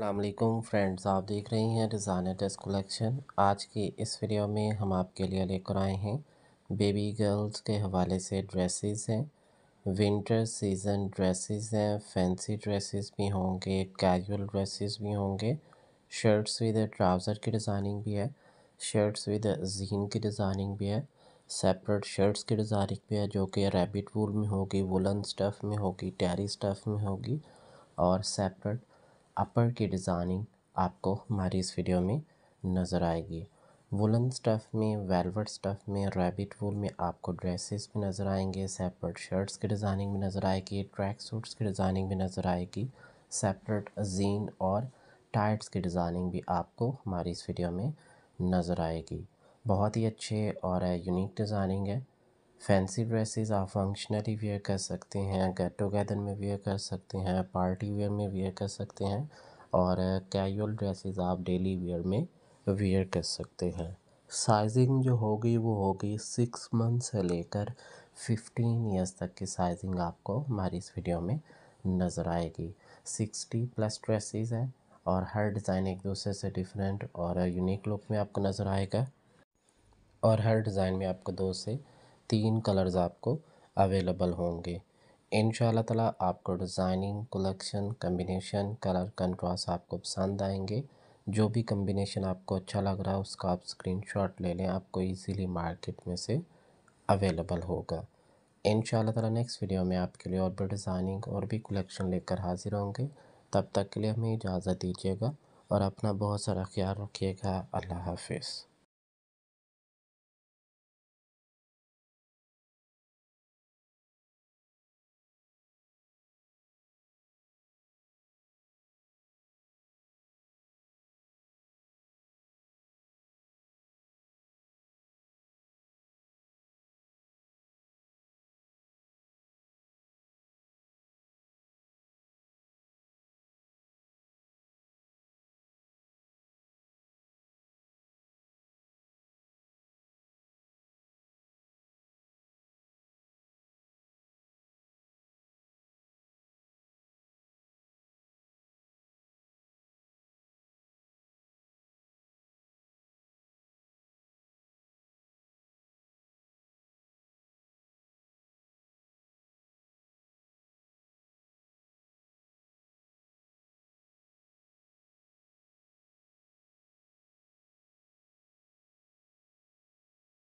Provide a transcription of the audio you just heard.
अल्लाम फ्रेंड्स आप देख रहे हैं डिज़ाइनर टेस्ट कलेक्शन आज की इस वीडियो में हम आपके लिए लेकर आए हैं बेबी गर्ल्स के हवाले से ड्रेसेस हैं विंटर सीज़न ड्रेसेस हैं फैंसी ड्रेसेस भी होंगे कैजुअल ड्रेसेस भी होंगे शर्ट्स विद ट्राउज़र की डिज़ाइनिंग भी है शर्ट्स विद जीन की डिज़ाइनिंग भी है सेपरेट शर्ट्स की डिज़ाइनिंग भी है जो कि रेबिट वूल में होगी वुलन स्टफ़ में होगी टेरी स्टफ़ में होगी और सेपरेट अपर की डिज़ाइनिंग आपको हमारी इस वीडियो में नज़र आएगी वुलन स्टफ़ में वेलवेट स्टफ़ में रैबिट वूल में आपको ड्रेसेस भी नज़र आएंगे सेपरेट शर्ट्स की डिज़ाइनिंग भी नज़र आएगी ट्रैक सूट्स की डिज़ाइनिंग भी नज़र आएगी सेपरेट जीन और टाइट्स की डिज़ाइनिंग भी आपको हमारी इस वीडियो में नज़र आएगी बहुत ही अच्छे और यूनिक डिज़ाइनिंग है फैंसी ड्रेसेस आप फंक्शनली वेयर कर सकते हैं गेट टुगेदर में वेयर कर सकते हैं पार्टी वेयर में वेयर कर सकते हैं और कैजुअल ड्रेसेस आप डेली वेयर में वेयर कर सकते हैं साइजिंग जो होगी वो होगी सिक्स मंथ से लेकर फिफ्टीन ईयर्स तक की साइजिंग आपको हमारी इस वीडियो में नज़र आएगी सिक्सटी प्लस ड्रेसेस हैं और हर डिज़ाइन एक दूसरे से डिफरेंट और यूनिक लुक में आपको नज़र आएगा और हर डिज़ाइन में आपको दो से तीन कलर्स आपको अवेलेबल होंगे इन ताला आपको designing collection combination colour contrast आपको पसंद आएंगे जो भी कम्बिनेशन आपको अच्छा लग रहा है उसका आप शॉट ले लें आपको ईजीली मार्केट में से अवेलेबल होगा इन ताला नेक्स्ट वीडियो में आपके लिए और भी डिज़ाइनिंग और भी कलेक्शन लेकर हाजिर होंगे तब तक के लिए हमें इजाज़त दीजिएगा और अपना बहुत सारा ख्याल रखिएगा अल्लाह हाफिज़